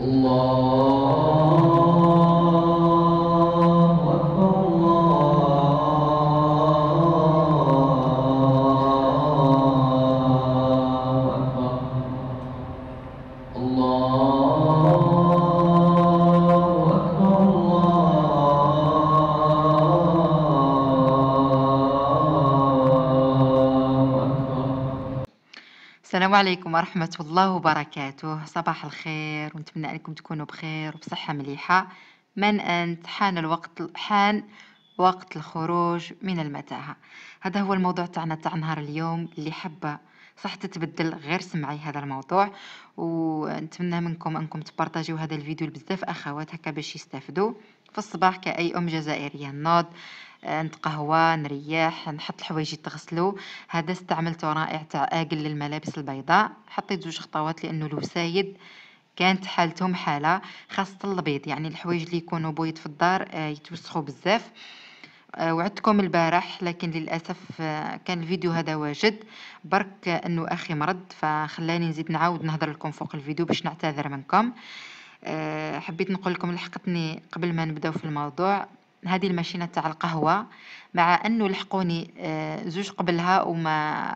الله السلام عليكم ورحمة الله وبركاته صباح الخير ونتمنى أنكم تكونوا بخير وبصحة مليحة من أنت حان الوقت حان وقت الخروج من المتاهة هذا هو الموضوع تاعنا تاع نهار اليوم اللي حابة صح تتبدل غير سمعي هذا الموضوع ونتمنى منكم أنكم تبارطاجيو هذا الفيديو لبزاف أخوات هكا باش يستافدوا في الصباح كأي أم جزائرية نوض نتقهوى نرياح نحط الحوايج يتغسلوا هذا استعملت رائع تاع اقل للملابس البيضاء حطيت زوج خطوات لانه الوسايد كانت حالتهم حاله خاصه البيض يعني الحوايج اللي يكونوا بيض في الدار آه، يتوسخوا بزاف آه، وعدتكم البارح لكن للاسف آه، كان الفيديو هذا واجد برك انه اخي مرض فخلاني نزيد نعاود نهضر لكم فوق الفيديو باش نعتذر منكم حبيت نقول لكم لحقتني قبل ما نبداو في الموضوع هذه الماشينه تاع القهوه مع انه لحقوني آه، زوج قبلها وما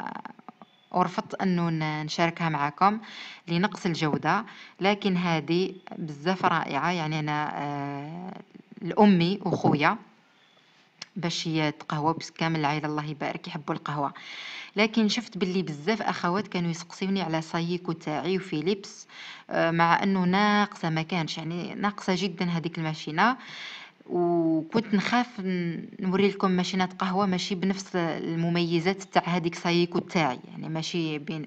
ورفضت انه نشاركها معكم لنقص الجوده لكن هذه بزاف رائعه يعني انا آه، لامي وخويا باش يتقهوى بس كامل العائله الله يبارك يحبوا القهوه لكن شفت باللي بزاف اخوات كانوا يسقسيوني على سايكو تاعي وفيليبس آه، مع انه ناقصه ما كانش يعني ناقصه جدا هذيك الماشينه وكنت نخاف نوري لكم ماشينات قهوة ماشي بنفس المميزات تاع هذيك سايكو تاعي يعني ماشي بين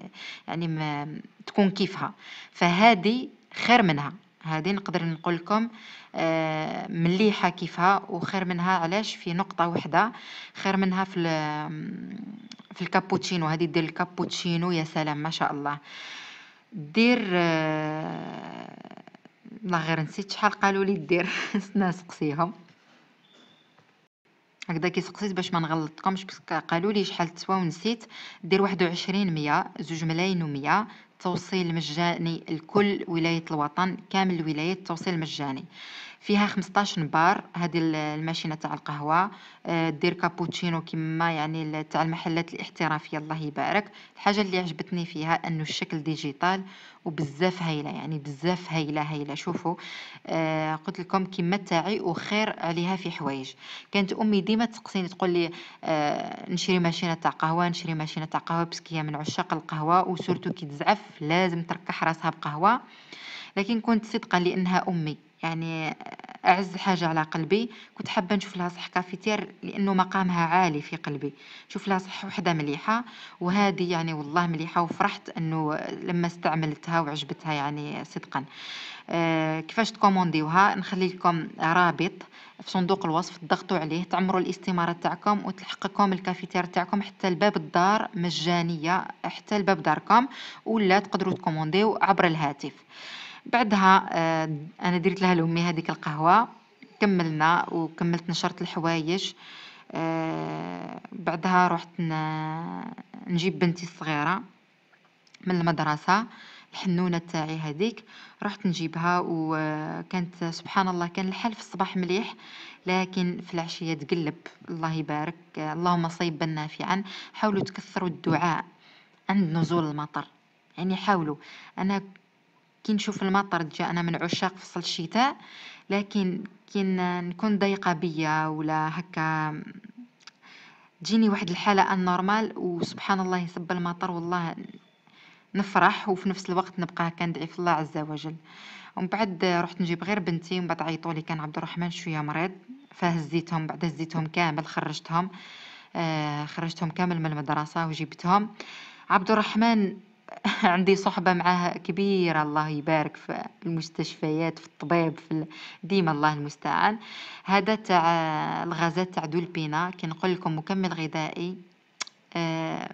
يعني ما تكون كيفها فهذه خير منها هذه نقدر نقول لكم آه، مليحة كيفها وخير منها علاش في نقطة واحدة خير منها في في الكابوتشينو هذه دير الكابوتشينو يا سلام ما شاء الله دير آه، لا غير نسيت شحال قالوا لي دير سنا سقسيهم هكذا كي سقسيت باش ما نغلطكمش قالوا لي شحال تسوى ونسيت دير واحد 21 مية زوج ملايين ومية توصيل مجاني لكل ولاية الوطن كامل الولايات توصيل مجاني فيها 15 بار هذه الماشينه تاع القهوه آه، دير كابوتشينو كما يعني تاع المحلات الاحترافيه الله يبارك الحاجه اللي عجبتني فيها انه الشكل ديجيتال وبزاف هايله يعني بزاف هايله هايله شوفوا آه، قلت لكم كما تاعي وخير عليها في حوايج كانت امي ديما تسقسيني تقول لي آه، نشري ماشينه تاع قهوه نشري ماشينه تاع قهوه باسكو هي من عشاق القهوه وسورتو كي تزعف لازم تركح راسها بقهوه لكن كنت صدقا لانها امي يعني أعز حاجة على قلبي كنت حابة نشوف لها صح كافيتير لأنه مقامها عالي في قلبي شوف لها صح وحدة مليحة وهذه يعني والله مليحة وفرحت أنه لما استعملتها وعجبتها يعني صدقا آه، كيفاش تكومونديوها نخلي لكم رابط في صندوق الوصف تضغطوا عليه تعمروا الاستمارة تاعكم وتلحقكم الكافيتير تاعكم حتى لباب الدار مجانية حتى لباب داركم ولا تقدروا تكومونديو عبر الهاتف بعدها آه، انا درت لها لامي هذيك القهوه كملنا وكملت نشرت الحوايج آه، بعدها رحت نجيب بنتي الصغيره من المدرسه الحنونة تاعي هذيك رحت نجيبها وكانت آه، سبحان الله كان الحال في الصباح مليح لكن في العشية تقلب الله يبارك اللهم صيبا نافعا حاولوا تكثروا الدعاء عند نزول المطر يعني حاولوا أنا كي نشوف المطر جاء انا من عشاق فصل الشتاء لكن كي نكون ضيقه بيا ولا هكا تجيني واحد الحاله ان نورمال وسبحان الله يصب المطر والله نفرح وفي نفس الوقت نبقى كندعي في الله عز وجل ومن بعد رحت نجيب غير بنتي ومن بعد عيطوا لي كان عبد الرحمن شويه مريض فهزيتهم بعد هزيتهم كامل خرجتهم آه خرجتهم كامل من المدرسه وجبتهم عبد الرحمن عندي صحبة معاه كبيرة الله يبارك في المستشفيات في الطبيب في ال... ديما الله المستعان هذا تاع الغازات تاع دولبينا كي نقول لكم مكمل غذائي آه،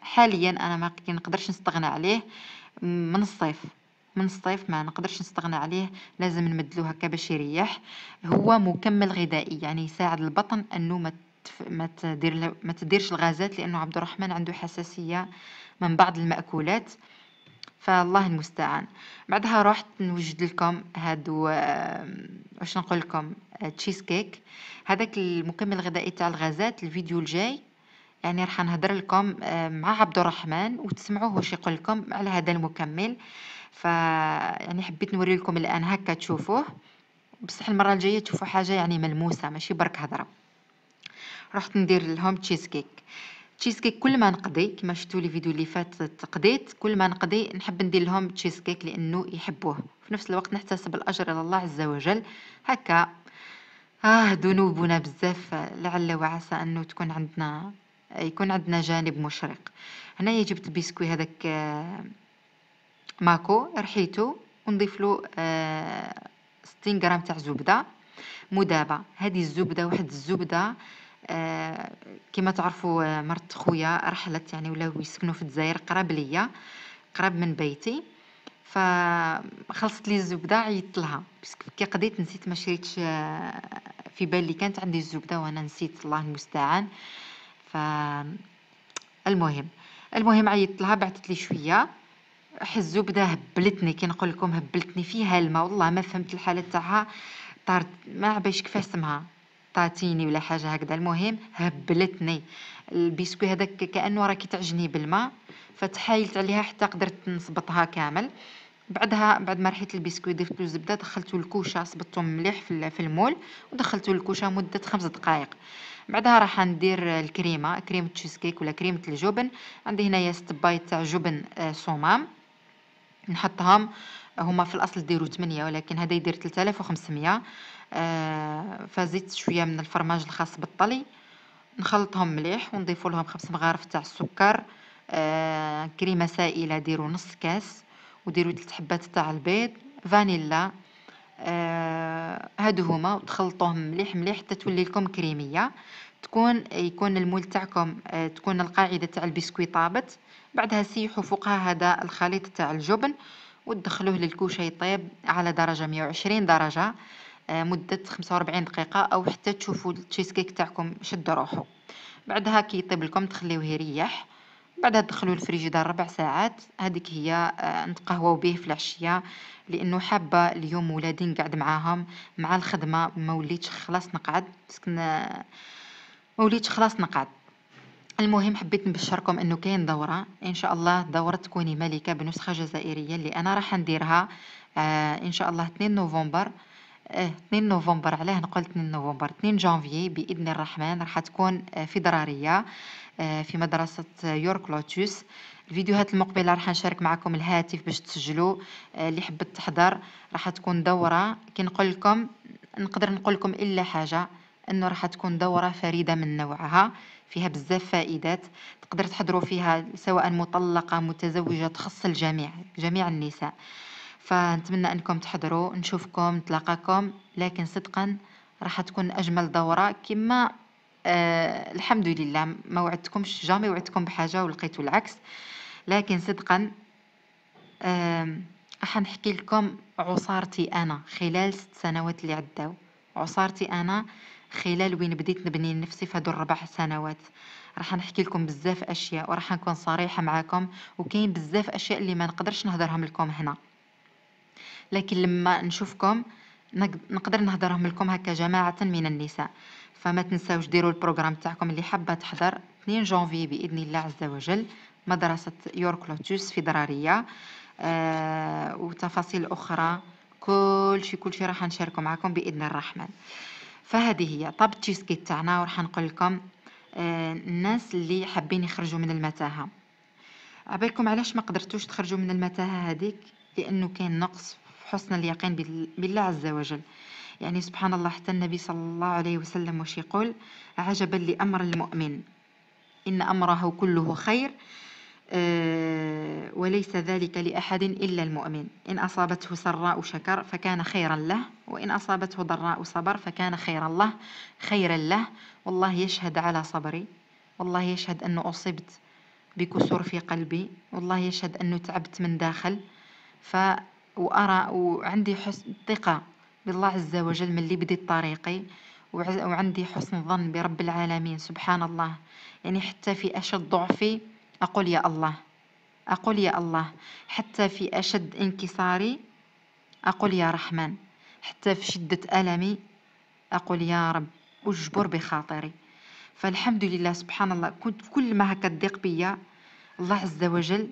حاليا انا ما نقدرش نستغنى عليه من الصيف من الصيف ما نقدرش نستغنى عليه لازم نمدلوها هكا باش يريح هو مكمل غذائي يعني يساعد البطن انه ما ما تدير ما تديرش الغازات لانه عبد الرحمن عنده حساسيه من بعض الماكولات فالله المستعان بعدها رحت نوجد لكم هادو واش نقول لكم تشيز آه، كيك هذاك المكمل الغذائي تاع الغازات الفيديو الجاي يعني راح نهضر لكم آه، مع عبد الرحمن وتسمعوه واش يقول لكم على هذا المكمل ف يعني حبيت نوري لكم الان هكا تشوفوه بصح المره الجايه تشوفوا حاجه يعني ملموسه ماشي برك هضره رحت ندير لهم تشيز كيك تشيز كيك كل ما نقضي كما شفتوا لي فيديو اللي فات تقديت كل ما نقضي نحب ندير لهم تشيز كيك لانه يحبوه في نفس الوقت نحتسب الاجر على الله عز وجل هكا اه ذنوبنا بزاف لعل وعسى انه تكون عندنا يكون عندنا جانب مشرق هنايا جبت بسكوي هذاك آه، ماكو رحيته ونضيف له 60 آه، غرام تاع زبده مدابه هذه الزبده واحد الزبده آه، كما تعرفوا آه، مرت خويا رحلت يعني ولاو يسكنوا في الجزائر قراب ليا قراب من بيتي فخلصت لي الزبده عيطت لها كي قضيت نسيت ما شريتش آه، في بالي كانت عندي الزبده وانا نسيت الله المستعان ف المهم المهم عيطت لها بعثت لي شويه الزبده هبلتني كي نقول لكم هبلتني فيها الماء والله ما فهمت الحاله تاعها طارت ما عباش كيفاش اسمها طاتيني ولا حاجه هكذا المهم هبلتني البيسكوي هذاك كانه راه كيتعجني بالماء فتحايلت عليها حتى قدرت نصبطها كامل بعدها بعد ما رحيت البيسكوي ضفت له الزبده دخلته الكوشه صبطته مليح في المول ودخلته الكوشه مده خمس دقائق بعدها راح ندير الكريمه كريمه تشيز كيك ولا كريمه الجبن عندي هنايا ست بايت تاع جبن آه، صمام نحطهم هما في الاصل ديروا 8 ولكن هذا يدير 3500 آه، فزيت شويه من الفرماج الخاص بالطلي نخلطهم مليح ونضيف لهم خمس مغارف تاع السكر آه، كريمه سائله ديروا نص كاس وديروا ثلاث حبات تاع البيض فانيلا آه، هادو هما وتخلطوهم مليح مليح حتى تولي لكم كريميه تكون يكون المول تاعكم تكون القاعده تاع البسكوي طابت بعدها سيحوا فوقها هذا الخليط تاع الجبن وتدخلوه للكوشه يطيب على درجه 120 درجه آه، مدة 45 دقيقة أو حتى تشوفوا التشيز كيك تاعكم شد روحو بعدها كيطيب لكم تخليوه يريح بعدها تدخلوا الفريجيدار ربع ساعات هذيك هي آه، نتقهواو به في العشيه لانه حابه اليوم ولادي نقعد معاهم مع الخدمه ما وليتش خلاص نقعد باسكو آه، ما وليتش خلاص نقعد المهم حبيت نبشركم انه كاين دوره ان شاء الله دوره تكوني ملكه بنسخه جزائريه اللي انا راح نديرها ان شاء الله 2 نوفمبر اه 2 نوفمبر علاه نقول 2 نوفمبر 2 جانفي باذن الرحمن راح تكون آه، في دراريه آه، في مدرسه آه، يورك لوتوس الفيديوهات المقبله راح نشارك معكم الهاتف باش تسجلوا اللي حبت تحضر راح تكون دوره كي نقول لكم نقدر نقول لكم الا حاجه انه راح تكون دوره فريده من نوعها فيها بزاف فائدات تقدر تحضروا فيها سواء مطلقه متزوجه تخص الجميع جميع النساء فنتمنى انكم تحضروا نشوفكم نتلاقاكم لكن صدقا راح تكون اجمل دوره كما أه الحمد لله ما وعدتكمش جامي وعدتكم بحاجه ولقيتوا العكس لكن صدقا أه راح نحكي لكم عصارتي انا خلال ست سنوات اللي عداو عصارتي انا خلال وين بديت نبني نفسي في هادو الربع سنوات راح نحكي لكم بزاف اشياء وراح نكون صريحه معاكم وكاين بزاف اشياء اللي ما نقدرش نهضرهم لكم هنا لكن لما نشوفكم نقدر نهضرهم لكم هكا جماعة من النساء فما تنساوش ديروا البروغرام تاعكم اللي حابة تحضر 2 جانفي بإذن الله عز وجل مدرسة يورك لوتوس في درارية آه وتفاصيل أخرى كل شيء كل شيء راح نشاركه معكم بإذن الرحمن فهذه هي طاب تشيسكي تاعنا وراح نقول لكم آه الناس اللي حابين يخرجوا من المتاهة عبالكم علاش ما قدرتوش تخرجوا من المتاهة هذيك لأنه كان نقص حسن اليقين بالله عز وجل يعني سبحان الله حتى النبي صلى الله عليه وسلم وش يقول عجبا لأمر المؤمن إن أمره كله خير آه، وليس ذلك لأحد إلا المؤمن إن أصابته سراء شكر فكان خيرا له وإن أصابته ضراء صبر فكان خيرا له خيرا له والله يشهد على صبري والله يشهد أنه أصبت بكسور في قلبي والله يشهد أنه تعبت من داخل ف وأرى وعندي حسن ثقة بالله عز وجل من اللي بديت طريقي وعندي حسن ظن برب العالمين سبحان الله يعني حتى في أشد ضعفي أقول يا الله أقول يا الله حتى في أشد انكساري أقول يا رحمن حتى في شدة ألمي أقول يا رب واجبر بخاطري فالحمد لله سبحان الله كنت كل ما هكا تضيق بيا الله عز وجل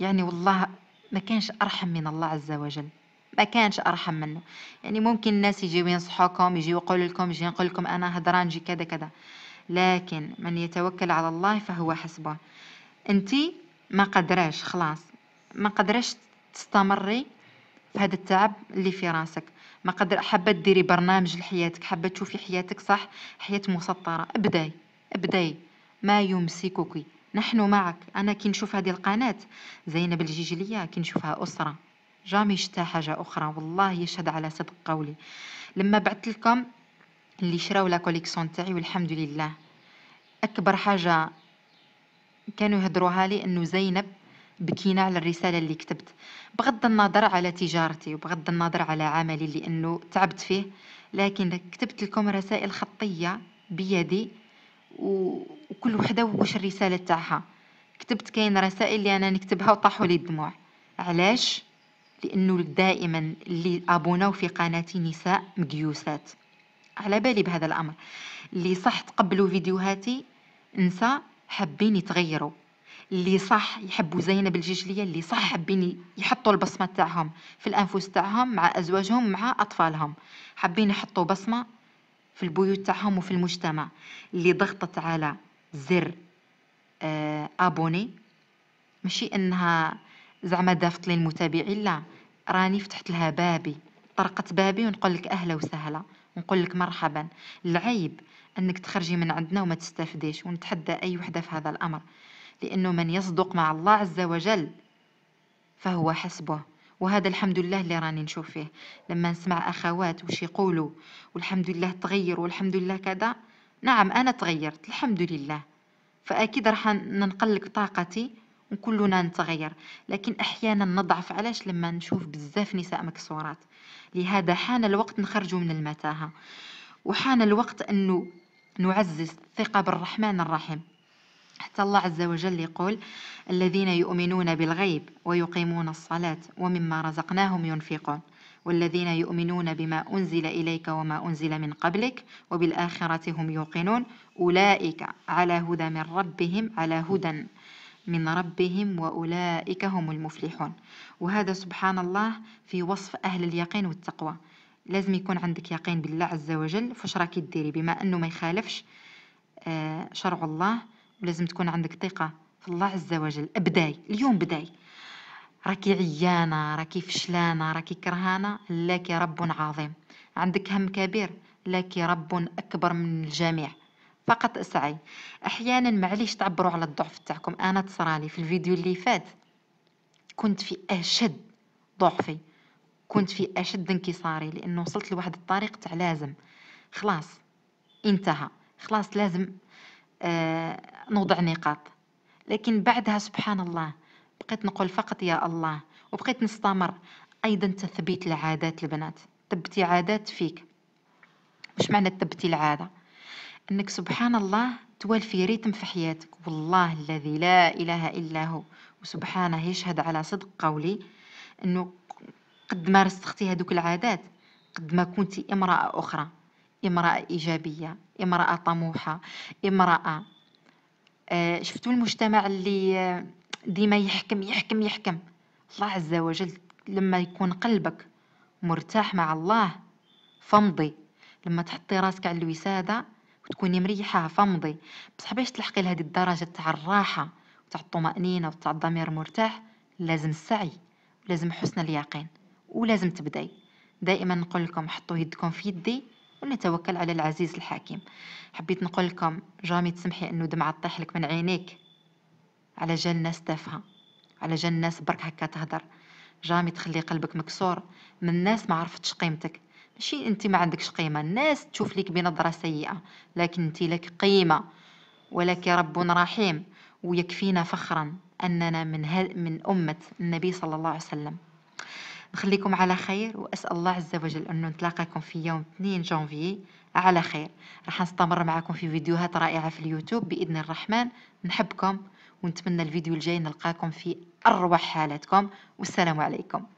يعني والله ما كانش أرحم من الله عز وجل ما كانش ارحم منه يعني ممكن الناس يجيو ينصحوكم يجيو يقولوا لكم يجي يقول لكم انا هدران جي كذا كذا لكن من يتوكل على الله فهو حسبه انت ما قدراش خلاص ما قدراش تستمري في هذا التعب اللي في راسك ما قدر حابه ديري برنامج لحياتك حابه تشوفي حياتك صح حياه مسطره ابداي ابداي ما يمسكك نحن معك أنا كي نشوف هذه القناة زينب الجيجلية كي نشوفها أسرة جامي شتا حاجة أخرى والله يشهد على صدق قولي لما بعت لكم اللي شراو لا كوليكسيون تاعي والحمد لله أكبر حاجة كانوا يهدروها لي أنه زينب بكينا على الرسالة اللي كتبت بغض النظر على تجارتي وبغض النظر على عملي لأنه تعبت فيه لكن كتبت لكم رسائل خطية بيدي وكل وحده واش الرساله تاعها كتبت كاين رسائل اللي انا نكتبها وطاحوا لي الدموع علاش لانه دائما اللي ابوناو في قناه نساء مقيوسات على بالي بهذا الامر اللي صح تقبلوا فيديوهاتي نساء حابين يتغيروا اللي صح يحبوا زينب الجيجليه اللي صح حابين يحطوا البصمه تاعهم في الانفس تاعهم مع ازواجهم مع اطفالهم حابين يحطوا بصمه في البيوت تاعهم وفي المجتمع اللي ضغطت على زر آه، ابوني ماشي انها زعما دافت لي المتابعين لا راني فتحت لها بابي طرقت بابي ونقول لك اهلا وسهلا ونقول لك مرحبا العيب انك تخرجي من عندنا وما تستافديش ونتحدى اي وحده في هذا الامر لانه من يصدق مع الله عز وجل فهو حسبه وهذا الحمد لله اللي راني نشوف فيه لما نسمع اخوات وش يقولوا والحمد لله تغير والحمد لله كذا نعم انا تغيرت الحمد لله فاكيد راح ننقلك طاقتي وكلنا نتغير لكن احيانا نضعف علاش لما نشوف بزاف نساء مكسورات لهذا حان الوقت نخرجوا من المتاهه وحان الوقت انه نعزز الثقه بالرحمن الرحيم حتى الله عز وجل يقول الذين يؤمنون بالغيب ويقيمون الصلاة ومما رزقناهم ينفقون والذين يؤمنون بما أنزل إليك وما أنزل من قبلك وبالآخرة هم يوقنون أولئك على هدى من ربهم على هدى من ربهم وأولئك هم المفلحون وهذا سبحان الله في وصف أهل اليقين والتقوى لازم يكون عندك يقين بالله عز وجل فاش راكي بما أنه ما يخالفش آه، شرع الله ولازم تكون عندك ثقه في الله عز وجل بداي اليوم بداي راكي عيانه راكي فشلانه راكي كرهانه لك رب عظيم عندك هم كبير لك رب اكبر من الجميع فقط اسعي احيانا معليش تعبروا على الضعف تاعكم انا تصرالي في الفيديو اللي فات كنت في اشد ضعفي كنت في اشد انكساري لانه وصلت لواحد الطريق تاع لازم خلاص انتهى خلاص لازم آه نوضع نقاط لكن بعدها سبحان الله بقيت نقول فقط يا الله وبقيت نستمر أيضا تثبيت العادات البنات ثبتي عادات فيك واش معنى تثبتي العادة أنك سبحان الله توالفي ريتم في حياتك والله الذي لا إله إلا هو وسبحانه يشهد على صدق قولي أنه قد ما رسختي هذوك العادات قد ما كنت امرأة أخرى امرأة إيجابية امرأة طموحة امرأة آه، شفتوا المجتمع اللي آه، ديما يحكم يحكم يحكم الله عز وجل لما يكون قلبك مرتاح مع الله فامضي لما تحطي راسك على الوسادة وتكوني مريحة فامضي بصح باش تلحقي لهذه الدرجة تاع الراحة وتاع الطمأنينة وتاع الضمير مرتاح لازم السعي ولازم حسن اليقين ولازم تبداي دائما نقول لكم حطوا يدكم في يدي ونتوكل على العزيز الحكيم حبيت نقول لكم جامي تسمحي انه دمعة تطيح لك من عينيك على جال ناس تافهة على جال ناس برك هكا تهدر جامي تخلي قلبك مكسور من الناس ما عرفتش قيمتك ماشي انت ما عندكش قيمة الناس تشوف لك بنظرة سيئة لكن انت لك قيمة ولك رب رحيم ويكفينا فخرا أننا من, من أمة النبي صلى الله عليه وسلم نخليكم على خير وأسأل الله عز وجل أنه نتلاقاكم في يوم 2 جانفي على خير راح نستمر معكم في فيديوهات رائعة في اليوتيوب بإذن الرحمن نحبكم ونتمنى الفيديو الجاي نلقاكم في أروع حالاتكم والسلام عليكم